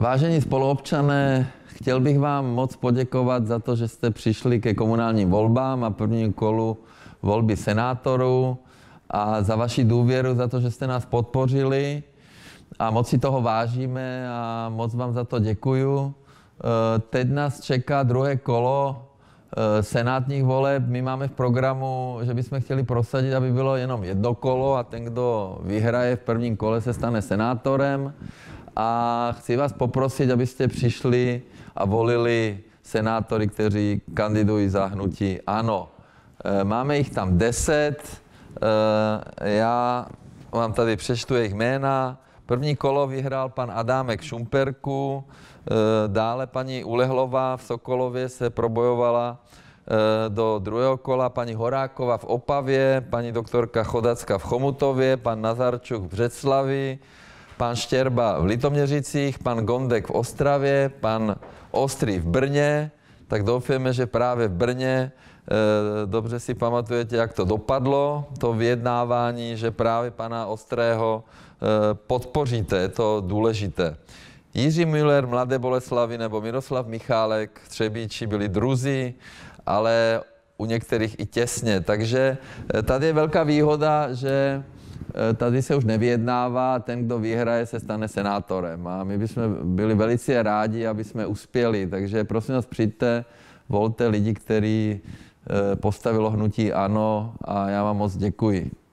Vážení spoluobčané, chtěl bych vám moc poděkovat za to, že jste přišli ke komunálním volbám a prvnímu kolu volby senátorů a za vaši důvěru, za to, že jste nás podpořili a moc si toho vážíme a moc vám za to děkuju. E, teď nás čeká druhé kolo e, senátních voleb. My máme v programu, že bychom chtěli prosadit, aby bylo jenom jedno kolo a ten, kdo vyhraje v prvním kole, se stane senátorem a chci vás poprosit, abyste přišli a volili senátory, kteří kandidují za hnutí. Ano, e, máme jich tam deset, e, já vám tady přečtu jejich jména. První kolo vyhrál pan Adámek Šumperku, e, dále paní Ulehlová v Sokolově se probojovala do druhého kola paní Horáková v Opavě, paní doktorka Chodacka v Chomutově, pan Nazarčuk v Břeclavi, pan Štěrba v Litoměřicích, pan Gondek v Ostravě, pan Ostrý v Brně, tak doufáme, že právě v Brně eh, dobře si pamatujete, jak to dopadlo, to vyjednávání, že právě pana Ostrého eh, podpoříte, je to důležité. Jiří Müller, Mladé Boleslavy nebo Miroslav Michálek, Třebíči byli druzí, ale u některých i těsně. Takže eh, tady je velká výhoda, že Eh, tady se už nevyjednává, ten, kdo vyhraje, se stane senátorem. A my bychom byli velice rádi, aby jsme uspěli. Takže prosím vás, přijďte, volte lidi, který eh, postavilo hnutí ANO a já vám moc děkuji.